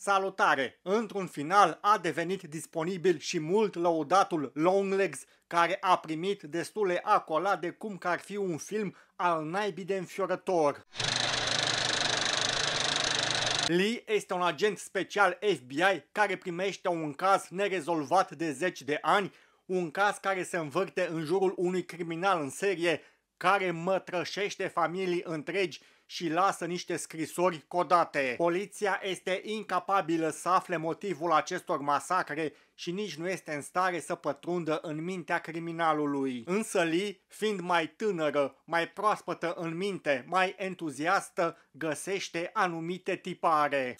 Salutare! Într-un final a devenit disponibil și mult lăudatul Longlegs, care a primit destule acolade cum că ar fi un film al naibii de înfiorător. Lee este un agent special FBI care primește un caz nerezolvat de zeci de ani, un caz care se învârte în jurul unui criminal în serie care mătrășește familii întregi și lasă niște scrisori codate. Poliția este incapabilă să afle motivul acestor masacre și nici nu este în stare să pătrundă în mintea criminalului. Însă Lee, fiind mai tânără, mai proaspătă în minte, mai entuziastă, găsește anumite tipare.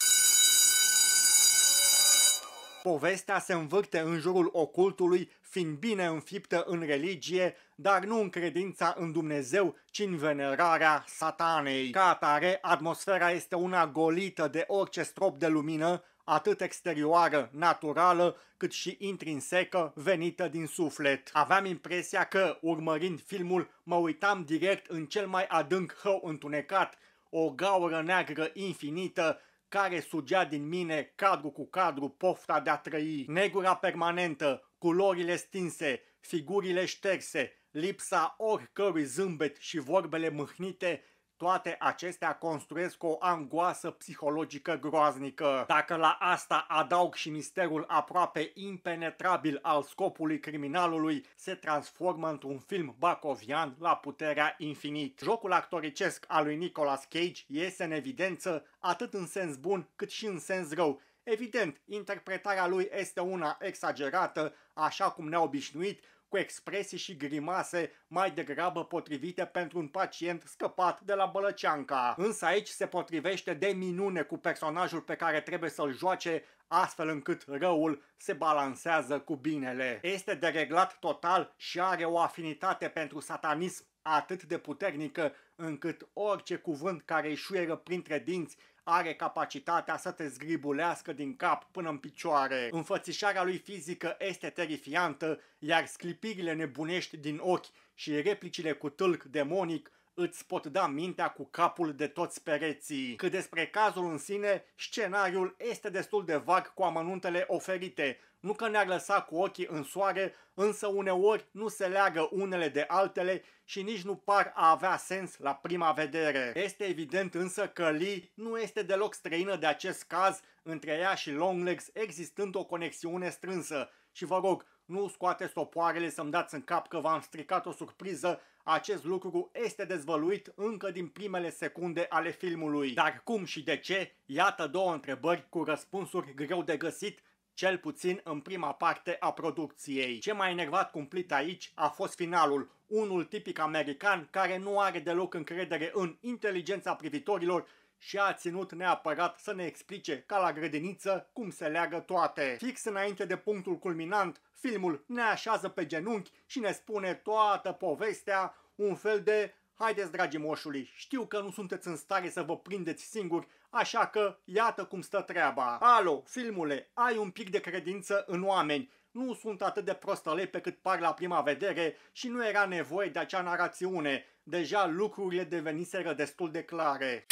Povestea se învârte în jurul ocultului, fiind bine înfiptă în religie, dar nu în credința în Dumnezeu, ci în venerarea satanei. Ca atare, atmosfera este una golită de orice strop de lumină, atât exterioară, naturală, cât și intrinsecă, venită din suflet. Aveam impresia că, urmărind filmul, mă uitam direct în cel mai adânc hău întunecat, o gaură neagră infinită care sugea din mine cadru cu cadru pofta de a trăi, negura permanentă, culorile stinse, figurile șterse, lipsa oricărui zâmbet și vorbele mâhnite toate acestea construiesc o angoasă psihologică groaznică. Dacă la asta adaug și misterul aproape impenetrabil al scopului criminalului, se transformă într-un film bacovian la puterea infinit. Jocul actoricesc al lui Nicolas Cage iese în evidență atât în sens bun cât și în sens rău, Evident, interpretarea lui este una exagerată, așa cum ne-a obișnuit, cu expresii și grimase mai degrabă potrivite pentru un pacient scăpat de la Bălăceanca. Însă aici se potrivește de minune cu personajul pe care trebuie să-l joace astfel încât răul se balansează cu binele. Este dereglat total și are o afinitate pentru satanism atât de puternică încât orice cuvânt care îi șuieră printre dinți are capacitatea să te zgribulească din cap până în picioare. Înfățișarea lui fizică este terifiantă, iar sclipirile nebunești din ochi și replicile cu tâlc demonic îți pot da mintea cu capul de toți pereții. Cât despre cazul în sine, scenariul este destul de vag cu amănuntele oferite, nu că ne-ar lăsa cu ochii în soare, însă uneori nu se leagă unele de altele și nici nu par a avea sens la prima vedere. Este evident însă că Lee nu este deloc străină de acest caz, între ea și Longlegs existând o conexiune strânsă. Și vă rog, nu scoate topoarele să-mi dați în cap că v-am stricat o surpriză, acest lucru este dezvăluit încă din primele secunde ale filmului. Dar cum și de ce? Iată două întrebări cu răspunsuri greu de găsit cel puțin în prima parte a producției. Ce mai enervat cumplit aici a fost finalul, unul tipic american care nu are deloc încredere în inteligența privitorilor și a ținut neapărat să ne explice ca la grădiniță cum se leagă toate. Fix înainte de punctul culminant, filmul ne așează pe genunchi și ne spune toată povestea, un fel de Haideți, dragi moșului, știu că nu sunteți în stare să vă prindeți singuri, așa că iată cum stă treaba. Alo, filmule, ai un pic de credință în oameni. Nu sunt atât de prostălei pe cât par la prima vedere și nu era nevoie de acea narațiune. Deja lucrurile deveniseră destul de clare.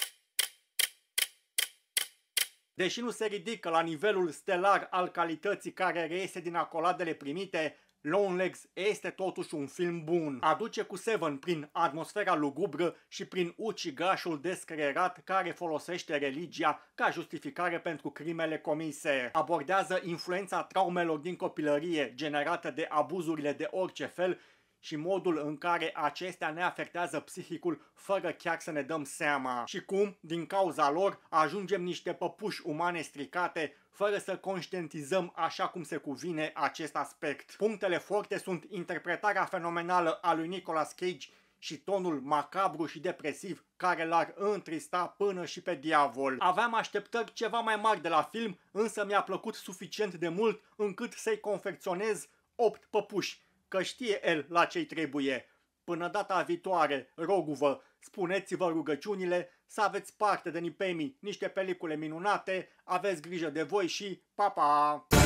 Deși nu se ridică la nivelul stelar al calității care reiese din acoladele primite, Lone Legs este totuși un film bun. Aduce cu Seven prin atmosfera lugubră și prin ucigașul descrerat care folosește religia ca justificare pentru crimele comise. Abordează influența traumelor din copilărie generate de abuzurile de orice fel și modul în care acestea ne afectează psihicul fără chiar să ne dăm seama și cum, din cauza lor, ajungem niște păpuși umane stricate fără să conștientizăm așa cum se cuvine acest aspect. Punctele forte sunt interpretarea fenomenală a lui Nicolas Cage și tonul macabru și depresiv care l-ar întrista până și pe diavol. Aveam așteptări ceva mai mari de la film, însă mi-a plăcut suficient de mult încât să-i confecționez 8 păpuși, că știe el la ce trebuie. Până data viitoare, roguvă, spuneți-vă rugăciunile, să aveți parte de nipemii, niște pelicule minunate, aveți grijă de voi și pa, pa!